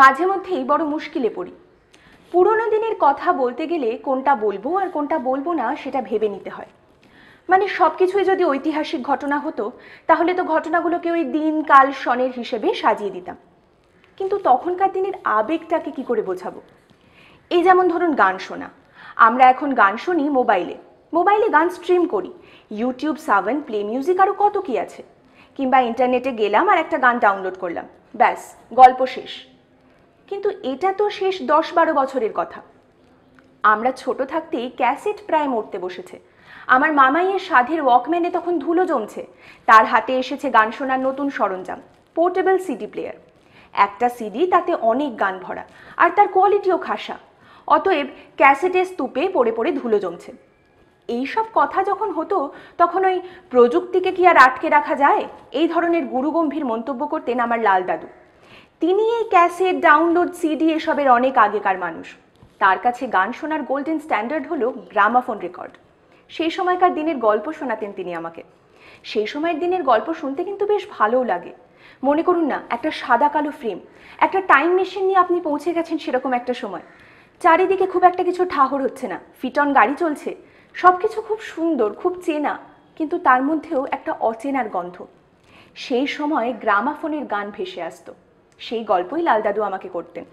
মাঝে মধ্যেই বড় মুশকিলে পড়ি পুরনো দিনের কথা বলতে গেলে কোনটা বলবো আর কোনটা বলবো না সেটা ভেবে নিতে হয় মানে সব কিছুই যদি ঐতিহাসিক ঘটনা হতো তাহলে তো ঘটনাগুলোকে ওই দিন কাল সনের হিসেবে সাজিয়ে দিতাম কিন্তু তখনকার দিনের আবেগটাকে কি করে বোঝাবো এই যেমন ধরুন গান শোনা আমরা এখন গান শুনি মোবাইলে মোবাইলে গান স্ট্রিম করি ইউটিউব সাভেন প্লে মিউজিক আরও কত কি আছে কিংবা ইন্টারনেটে গেলাম আর একটা গান ডাউনলোড করলাম ব্যাস গল্প শেষ কিন্তু এটা তো শেষ দশ বারো বছরের কথা আমরা ছোট থাকতেই ক্যাসেট প্রায় মরতে বসেছে আমার মামাইয়ের সাধের ওয়াকম্যানে তখন ধুলো জমছে তার হাতে এসেছে গান শোনার নতুন সরঞ্জাম পোর্টেবল সিডি প্লেয়ার একটা সিডি তাতে অনেক গান ভরা আর তার কোয়ালিটিও খাসা অতএব ক্যাসেটের স্তূপে পড়ে পড়ে ধুলো জমছে এইসব কথা যখন হতো তখন ওই প্রযুক্তিকে কি আর আটকে রাখা যায় এই ধরনের গুরুগম্ভীর মন্তব্য করতেন আমার লাল দাদু তিনি এই ক্যাসেট ডাউনলোড সিডি এসবের অনেক আগেকার মানুষ তার কাছে গান শোনার গোল্ডেন স্ট্যান্ডার্ড হলো গ্রামাফোন রেকর্ড সেই সময়কার দিনের গল্প শোনাতেন তিনি আমাকে সেই সময়ের দিনের গল্প শুনতে কিন্তু বেশ ভালোও লাগে মনে করুন না একটা সাদা কালো ফ্রেম একটা টাইম মেশিন নিয়ে আপনি পৌঁছে গেছেন সেরকম একটা সময় চারিদিকে খুব একটা কিছু ঠাহর হচ্ছে না ফিটন গাড়ি চলছে সব কিছু খুব সুন্দর খুব চেনা কিন্তু তার মধ্যেও একটা অচেনার গন্ধ সেই সময় গ্রামাফোনের গান ভেসে আসতো সেই গল্পই লালদাদু আমাকে করতেন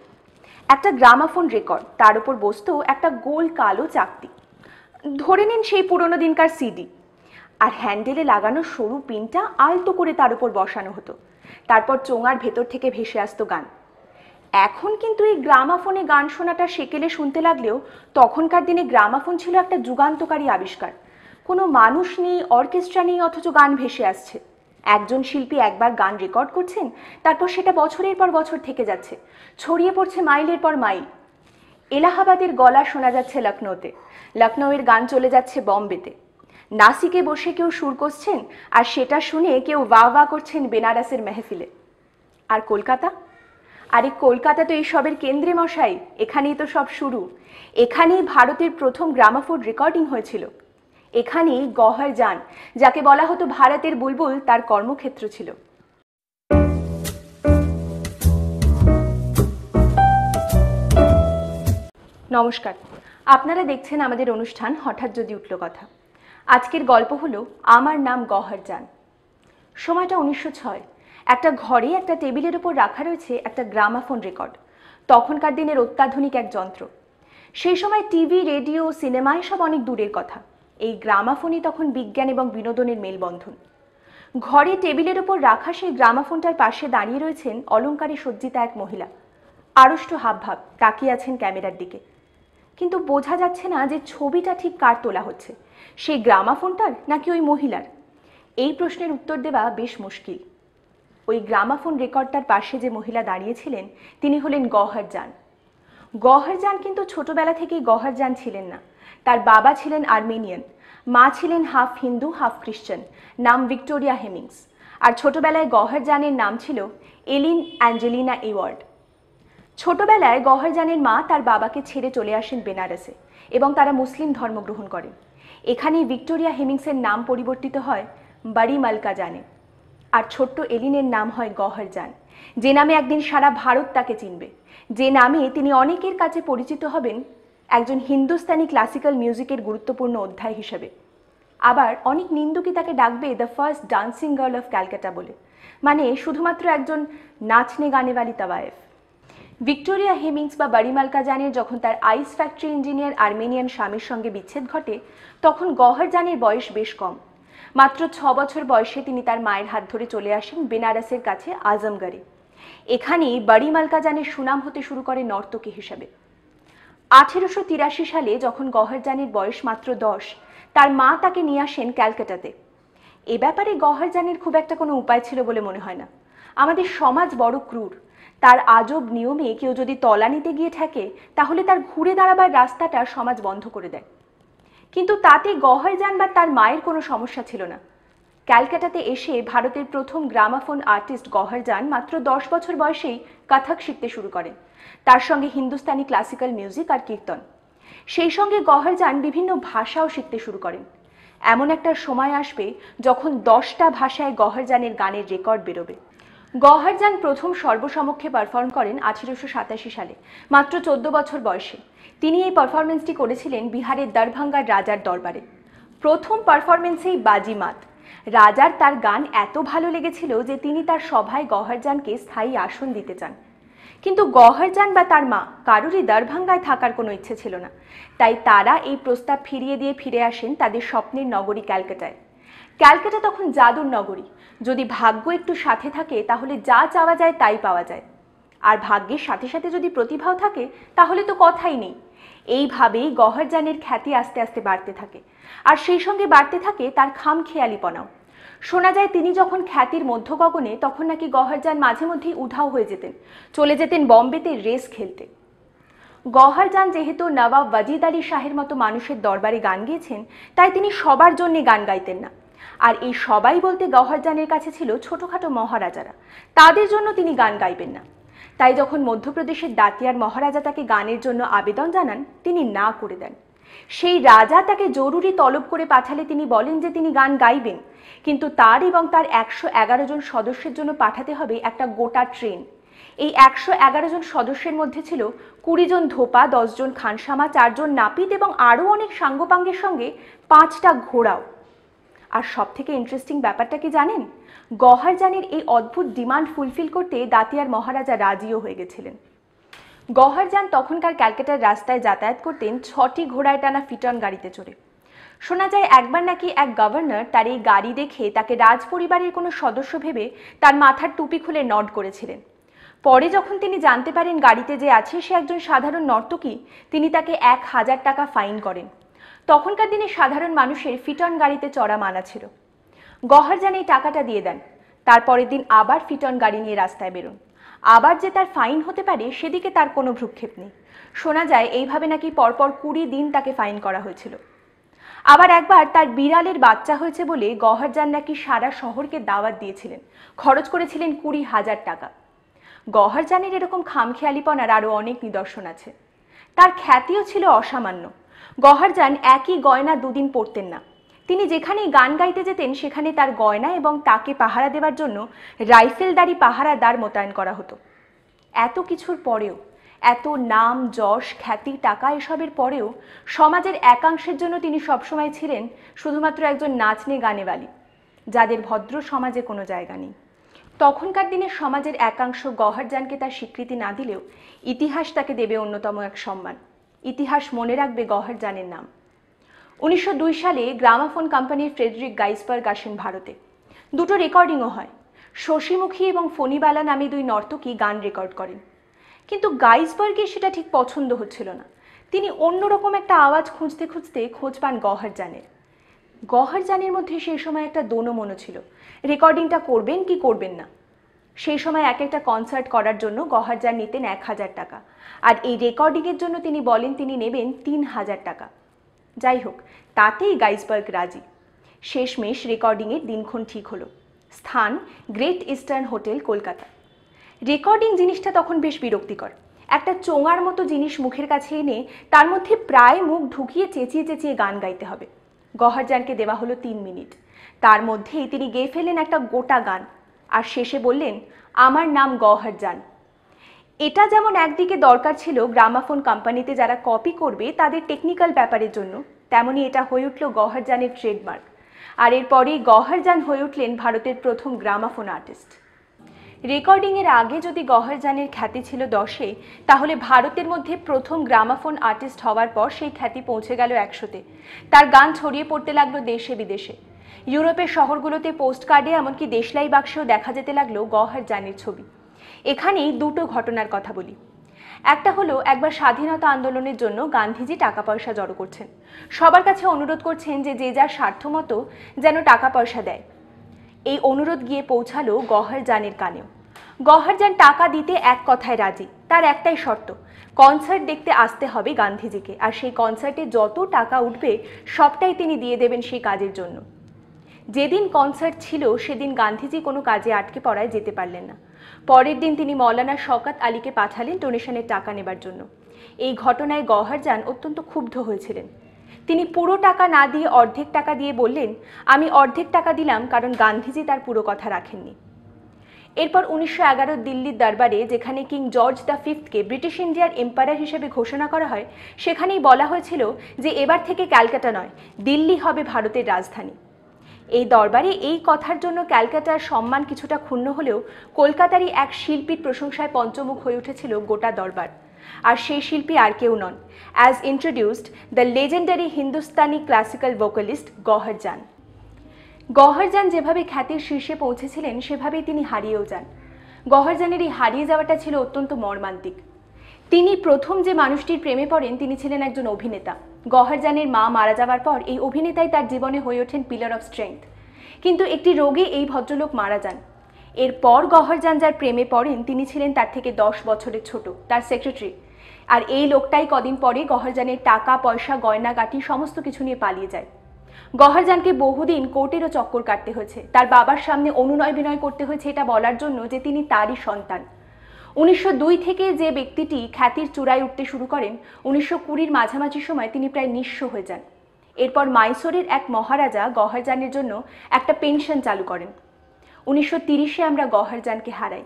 একটা গ্রামাফোন রেকর্ড তার উপর বসতো একটা গোল কালো চাকতি ধরে নিন সেই পুরনো দিনকার সিডি আর হ্যান্ডেলে লাগানো সরু পিনটা আলতো করে তার উপর বসানো হতো তারপর চোঙার ভেতর থেকে ভেসে আসতো গান এখন কিন্তু এই গ্রামাফোনে গান শোনাটা সেকেলে শুনতে লাগলেও তখনকার দিনে গ্রামাফোন ছিল একটা যুগান্তকারী আবিষ্কার কোনো মানুষ নেই অর্কেস্ট্রা নেই অথচ গান ভেসে আসছে একজন শিল্পী একবার গান রেকর্ড করছেন তারপর সেটা বছরের পর বছর থেকে যাচ্ছে ছড়িয়ে পড়ছে মাইলের পর মাইল এলাহাবাদের গলা শোনা যাচ্ছে লখনৌতে লখনৌয়ের গান চলে যাচ্ছে বম্বেতে নাসিকে বসে কেউ সুর করছেন আর সেটা শুনে কেউ বা বা করছেন বেনারসের মেহফিলে আর কলকাতা আরে কলকাতা তো এইসবের কেন্দ্রে মশাই এখানেই তো সব শুরু এখানেই ভারতের প্রথম গ্রামাফোর্ড রেকর্ডিং হয়েছিল এখানেই গহর যান যাকে বলা হতো ভারতের বুলবুল তার কর্মক্ষেত্র ছিল নমস্কার আপনারা দেখছেন আমাদের অনুষ্ঠান হঠাৎ যদি উঠল কথা আজকের গল্প হলো আমার নাম গহর যান সময়টা উনিশশো ছয় একটা ঘরে একটা টেবিলের ওপর রাখা রয়েছে একটা গ্রামাফোন রেকর্ড তখনকার দিনের অত্যাধুনিক এক যন্ত্র সেই সময় টিভি রেডিও সিনেমা এসব অনেক দূরের কথা এই গ্রামাফোনই তখন বিজ্ঞান এবং বিনোদনের মেলবন্ধন ঘরে টেবিলের ওপর রাখা সেই গ্রামাফোনটার পাশে দাঁড়িয়ে রয়েছেন অলঙ্কারে সজ্জিতা এক মহিলা আড়ষ্ট হাবভাব তাকিয়ে আছেন ক্যামেরার দিকে কিন্তু বোঝা যাচ্ছে না যে ছবিটা ঠিক কার তোলা হচ্ছে সেই গ্রামাফোনটার নাকি ওই মহিলার এই প্রশ্নের উত্তর দেওয়া বেশ মুশকিল ওই গ্রামাফোন রেকর্ডটার পাশে যে মহিলা দাঁড়িয়েছিলেন তিনি হলেন গহরজান গহরজান কিন্তু ছোটবেলা থেকেই গহরজান ছিলেন না তার বাবা ছিলেন আর্মেনিয়ান মা ছিলেন হাফ হিন্দু হাফ খ্রিশ্চান নাম ভিক্টোরিয়া হেমিংস আর ছোটবেলায় গহরজানের নাম ছিল এলিন অ্যাঞ্জেলিনা এওয়ার্ড ছোটবেলায় গহরজানের মা তার বাবাকে ছেড়ে চলে আসেন বেনারসে এবং তারা মুসলিম ধর্ম গ্রহণ করেন এখানেই ভিক্টোরিয়া হেমিংসের নাম পরিবর্তিত হয় বাড়ি মালকা জানে আর ছোট্ট এলিনের নাম হয় গহরজান যে নামে একদিন সারা ভারত তাকে চিনবে যে নামে তিনি অনেকের কাছে পরিচিত হবেন একজন হিন্দুস্তানি ক্লাসিক্যাল মিউজিকের গুরুত্বপূর্ণ অধ্যায় হিসেবে আবার অনেক নিন্দুকই তাকে ডাকবে the first dancing girl of Calcutta বলে মানে শুধুমাত্র একজন নাচনে গানে বালি তাওয়ায়েফ ভিক্টোরিয়া হেমিংস বা বারিমাল কাজানের যখন তার আইস ফ্যাক্টরি ইঞ্জিনিয়ার আর্মেনিয়ান স্বামীর সঙ্গে বিচ্ছেদ ঘটে তখন গহর জানের বয়স বেশ কম মাত্র ছ বছর বয়সে তিনি তার মায়ের হাত ধরে চলে আসেন বেনারসের কাছে আজমগড়ে এখানেই বাড়ি মালকা জানের সুনাম হতে শুরু করে নর্তকী হিসাবে আঠেরোশো তিরাশি সালে যখন গহরজানির বয়স মাত্র দশ তার মা তাকে নিয়ে আসেন ক্যালকাটাতে এ ব্যাপারে গহরজানির খুব একটা কোনো উপায় ছিল বলে মনে হয় না আমাদের সমাজ বড় ক্রূর তার আজব নিয়মে কেউ যদি তলানিতে গিয়ে থাকে তাহলে তার ঘুরে দাঁড়াবার রাস্তাটা সমাজ বন্ধ করে দেয় কিন্তু তাতে গহরজান বা তার মায়ের কোনো সমস্যা ছিল না ক্যালকাটাতে এসে ভারতের প্রথম গ্রামাফোন আর্টিস্ট গহরজান মাত্র দশ বছর বয়সেই কথাক শিখতে শুরু করেন তার সঙ্গে হিন্দুস্তানি ক্লাসিক্যাল মিউজিক আর কীর্তন সেই সঙ্গে গহরজান বিভিন্ন ভাষাও শিখতে শুরু করেন এমন একটা সময় আসবে যখন দশটা ভাষায় গহরজানের গানের রেকর্ড বেরোবে গহরজান প্রথম সর্বসমক্ষে পারফর্ম করেন আঠেরোশো সাতাশি সালে মাত্র চোদ্দ বছর বয়সে তিনি এই পারফরমেন্সটি করেছিলেন বিহারের দরভাঙ্গার রাজার দরবারে প্রথম পারফরমেন্সেই বাজি মাত রাজার তার গান এত ভালো লেগেছিল যে তিনি তার সভায় গহরজানকে স্থায়ী আসন দিতে চান কিন্তু গহরজান বা তার মা কারোরই দরভাঙ্গায় থাকার কোনো ইচ্ছে ছিল না তাই তারা এই প্রস্তাব ফিরিয়ে দিয়ে ফিরে আসেন তাদের স্বপ্নের নগরী ক্যালকাটায় ক্যালকাটা তখন জাদুর নগরী যদি ভাগ্য একটু সাথে থাকে তাহলে যা চাওয়া যায় তাই পাওয়া যায় আর ভাগ্যের সাথে সাথে যদি প্রতিভাও থাকে তাহলে তো কথাই নেই এইভাবেই গহরজানের খ্যাতি আস্তে আস্তে বাড়তে থাকে আর সেই সঙ্গে বাড়তে থাকে তার খাম খেয়ালিপনাও শোনা যায় তিনি যখন খ্যাতির মধ্যগগনে তখন নাকি গহরজান মাঝে মধ্যেই উধাও হয়ে যেতেন চলে যেতেন বম্বেতে রেস খেলতে গহরজান যেহেতু নবাব ওয়াজিদ আলী শাহের মতো মানুষের দরবারে গান গিয়েছেন তাই তিনি সবার জন্যে গান গাইতেন না আর এই সবাই বলতে গহরজানের কাছে ছিল ছোটোখাটো মহারাজারা তাদের জন্য তিনি গান গাইবেন না তাই যখন মধ্যপ্রদেশের দাতিয়ার মহারাজা তাকে গানের জন্য আবেদন জানান তিনি না করে দেন সেই রাজা তাকে জরুরি তলব করে পাঠালে তিনি বলেন যে তিনি গান গাইবেন কিন্তু তার এবং তার একশো এগারো জন সদস্যের জন্য পাঠাতে হবে একটা গোটা ট্রেন এই একশো এগারো জন সদস্যের মধ্যে ছিল কুড়ি জন ধোপা দশজন খানসামা চারজন নাপিত এবং আরও অনেক সাঙ্গপাঙ্গের সঙ্গে পাঁচটা ঘোড়াও আর সব থেকে ইন্টারেস্টিং ব্যাপারটা কি জানেন গহারজানের এই অদ্ভুত ডিমান্ড ফুলফিল করতে দাতিয়ার মহারাজা রাজিও হয়ে গেছিলেন গহরজান তখনকার ক্যালকাটার রাস্তায় যাতায়াত করতেন ছটি ঘোড়ায় টানা ফিটন গাড়িতে চড়ে শোনা যায় একবার নাকি এক গভর্নর তার এই গাড়ি দেখে তাকে রাজ পরিবারের কোনো সদস্য ভেবে তার মাথার টুপি খুলে নট করেছিলেন পরে যখন তিনি জানতে পারেন গাড়িতে যে আছে সে একজন সাধারণ নর্তকী তিনি তাকে এক হাজার টাকা ফাইন করেন তখনকার দিনে সাধারণ মানুষের ফিটন গাড়িতে চড়া মানা ছিল গহরজান এই টাকাটা দিয়ে দেন তারপরের দিন আবার ফিটন গাড়ি নিয়ে রাস্তায় বেরোন আবার যে তার ফাইন হতে পারে সেদিকে তার কোনো ভ্রুক্ষেপ নেই শোনা যায় এইভাবে নাকি পরপর কুড়ি দিন তাকে ফাইন করা হয়েছিল আবার একবার তার বিড়ালের বাচ্চা হয়েছে বলে গহরজান নাকি সারা শহরকে দাওয়াত দিয়েছিলেন খরচ করেছিলেন কুড়ি হাজার টাকা গহরজানের এরকম খামখেয়ালিপনার আরও অনেক নিদর্শন আছে তার খ্যাতিও ছিল অসামান্য গহরজান একই গয়না দুদিন পরতেন না তিনি যেখানেই গান গাইতে যেতেন সেখানে তার গয়না এবং তাকে পাহারা দেওয়ার জন্য রাইফেলদারি পাহারাদার মোতায়েন করা হতো এত কিছুর পরেও এত নাম যশ খ্যাতি টাকা এসবের পরেও সমাজের একাংশের জন্য তিনি সবসময় ছিলেন শুধুমাত্র একজন নাচনে গানে বালি যাদের ভদ্র সমাজে কোনো জায়গা নেই তখনকার দিনে সমাজের একাংশ গহরজানকে তার স্বীকৃতি না দিলেও ইতিহাস তাকে দেবে অন্যতম এক সম্মান ইতিহাস মনে রাখবে গহরজানের নাম উনিশশো সালে গ্রামাফোন কোম্পানির ফ্রেডরিক গাইসবার্গ আসেন ভারতে দুটো রেকর্ডিংও হয় শশীমুখী এবং ফণিবালা নামে দুই নর্তকী গান রেকর্ড করেন কিন্তু গাইসবার্গে সেটা ঠিক পছন্দ হচ্ছিল না তিনি অন্যরকম একটা আওয়াজ খুঁজতে খুঁজতে খোঁজ পান গহরজানের গহরজানের মধ্যে সেই সময় একটা দোনমনো ছিল রেকর্ডিংটা করবেন কি করবেন না সেই সময় এক একটা কনসার্ট করার জন্য গহরজান নিতেন এক হাজার টাকা আর এই রেকর্ডিংয়ের জন্য তিনি বলেন তিনি নেবেন তিন হাজার টাকা যাই হোক তাতেই গাইসবার্গ রাজি শেষমেশ রেকর্ডিংয়ের দিনক্ষণ ঠিক হলো স্থান great eastern hotel Kolkata recording জিনিসটা তখন বেশ বিরক্তিকর একটা চোঙার মতো জিনিস মুখের কাছে এনে তার মধ্যে প্রায় মুখ ঢুকিয়ে চেঁচিয়ে চেঁচিয়ে গান গাইতে হবে গহরজানকে দেওয়া হলো তিন মিনিট তার মধ্যেই তিনি গেয়ে ফেলেন একটা গোটা গান আর শেষে বললেন আমার নাম গহরজান এটা যেমন একদিকে দরকার ছিল গ্রামাফোন কোম্পানিতে যারা কপি করবে তাদের টেকনিক্যাল ব্যাপারের জন্য তেমনই এটা হয়ে উঠল গহরজানের ট্রেডমার্ক আর এরপরেই গহরজান হয়ে উঠলেন ভারতের প্রথম গ্রামাফোন আর্টিস্ট রেকর্ডিংয়ের আগে যদি গহরজানের খ্যাতি ছিল দশে তাহলে ভারতের মধ্যে প্রথম গ্রামাফোন আর্টিস্ট হওয়ার পর সেই খ্যাতি পৌঁছে গেল একশোতে তার গান ছড়িয়ে পড়তে লাগলো দেশে বিদেশে ইউরোপের শহরগুলোতে পোস্ট কার্ডে এমনকি দেশলাই বাক্সেও দেখা যেতে লাগলো গহরজানের ছবি এখানেই দুটো ঘটনার কথা বলি একটা হলো একবার স্বাধীনতা আন্দোলনের জন্য গান্ধীজি টাকা পয়সা জড়ো করছেন সবার কাছে অনুরোধ করছেন যে যে যার স্বার্থমতো যেন টাকা পয়সা দেয় এই অনুরোধ গিয়ে পৌঁছালো গহরজানের কানেও গহরজান টাকা দিতে এক কথায় রাজি তার একটাই শর্ত কনসার্ট দেখতে আসতে হবে গান্ধীজিকে আর সেই কনসার্টে যত টাকা উঠবে সবটাই তিনি দিয়ে দেবেন সেই কাজের জন্য যেদিন কনসার্ট ছিল সেদিন গান্ধীজি কোনো কাজে আটকে পড়ায় যেতে পারলেন না পরের দিন তিনি মৌলানা শকাত আলীকে পাঠালেন ডোনেশনের টাকা নেবার জন্য এই ঘটনায় গওহার যান অত্যন্ত ক্ষুব্ধ হয়েছিলেন তিনি পুরো টাকা না দিয়ে অর্ধেক টাকা দিয়ে বললেন আমি অর্ধেক টাকা দিলাম কারণ গান্ধীজি তার পুরো কথা রাখেননি এরপর উনিশশো দিল্লির দরবারে যেখানে কিং জর্জ দ্য ফিফথকে ব্রিটিশ ইন্ডিয়ার এম্পায়ার হিসেবে ঘোষণা করা হয় সেখানেই বলা হয়েছিল যে এবার থেকে ক্যালকাটা নয় দিল্লি হবে ভারতের রাজধানী এই দরবারে এই কথার জন্য ক্যালকাটার সম্মান কিছুটা ক্ষুণ্ণ হলেও কলকাতারই এক শিল্পীর প্রশংসায় পঞ্চমুখ হয়ে উঠেছিল গোটা দরবার আর সেই শিল্পী আর কেউ নন as introduced the legendary Hindustani classical vocalist Gauhar Gauhar Jaan Gauhar যেভাবে খ্যাতির শীর্ষে পৌঁছেছিলেন সেভাবেই তিনি হারিয়েও যান গহরজানের এই হারিয়ে যাওয়াটা ছিল অত্যন্ত মর্মান্তিক তিনি প্রথম যে মানুষটির প্রেমে পড়েন তিনি ছিলেন একজন অভিনেতা গহরজানের মা মারা যাওয়ার পর এই অভিনেতাই তার জীবনে হয়ে ওঠেন পিলার অফ স্ট্রেংথ কিন্তু একটি রোগে এই ভদ্রলোক মারা যান এরপর গহরজান যার প্রেমে পড়েন তিনি ছিলেন তার থেকে দশ বছরের ছোট তার সেক্রেটারি আর এই লোকটাই কদিন পরে গহরজানের টাকা পয়সা গয়নাগাটি সমস্ত কিছু নিয়ে পালিয়ে যায় গহরজানকে বহুদিন কোর্টেরও চক্কর কাটতে হয়েছে তার বাবার সামনে অনুনয় বিনয় করতে হয়েছে এটা বলার জন্য যে তিনি তারই সন্তান উনিশশো থেকে যে ব্যক্তিটি খ্যাতির চূড়ায় উঠতে শুরু করেন উনিশশো কুড়ির মাঝামাঝি সময় তিনি প্রায় নিঃস্ব হয়ে যান এরপর মাইসোরের এক মহারাজা গহরজানের জন্য একটা পেনশন চালু করেন উনিশশো তিরিশে আমরা গহরজানকে হারাই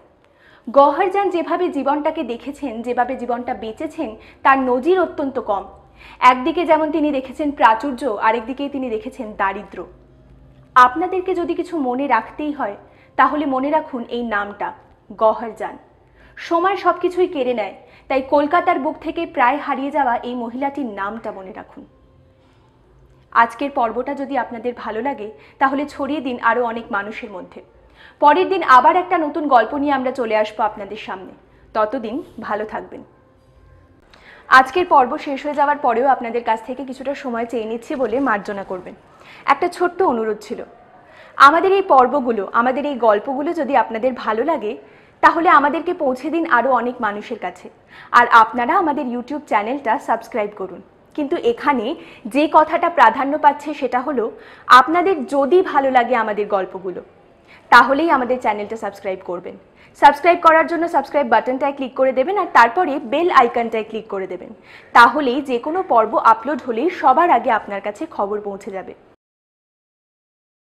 গহরজান যেভাবে জীবনটাকে দেখেছেন যেভাবে জীবনটা বেঁচেছেন তার নজির অত্যন্ত কম একদিকে যেমন তিনি দেখেছেন প্রাচুর্য আরেকদিকে তিনি দেখেছেন দারিদ্র আপনাদেরকে যদি কিছু মনে রাখতেই হয় তাহলে মনে রাখুন এই নামটা গহরজান সময় সব কিছুই কেড়ে নেয় তাই কলকাতার বুক থেকে প্রায় হারিয়ে যাওয়া এই মহিলাটির নামটা মনে রাখুন আজকের পর্বটা যদি আপনাদের ভালো লাগে তাহলে ছড়িয়ে দিন আরও অনেক মানুষের মধ্যে পরের দিন আবার একটা নতুন গল্প নিয়ে আমরা চলে আসবো আপনাদের সামনে ততদিন ভালো থাকবেন আজকের পর্ব শেষ হয়ে যাওয়ার পরেও আপনাদের কাছ থেকে কিছুটা সময় চেয়ে নিচ্ছি বলে মার্জনা করবেন একটা ছোট্ট অনুরোধ ছিল আমাদের এই পর্বগুলো আমাদের এই গল্পগুলো যদি আপনাদের ভালো লাগে তাহলে আমাদেরকে পৌঁছে দিন আরও অনেক মানুষের কাছে আর আপনারা আমাদের ইউটিউব চ্যানেলটা সাবস্ক্রাইব করুন কিন্তু এখানে যে কথাটা প্রাধান্য পাচ্ছে সেটা হলো আপনাদের যদি ভালো লাগে আমাদের গল্পগুলো তাহলেই আমাদের চ্যানেলটা সাবস্ক্রাইব করবেন সাবস্ক্রাইব করার জন্য সাবস্ক্রাইব বাটনটায় ক্লিক করে দেবেন আর তারপরে বেল আইকনটায় ক্লিক করে দেবেন তাহলেই যে কোনো পর্ব আপলোড হলেই সবার আগে আপনার কাছে খবর পৌঁছে যাবে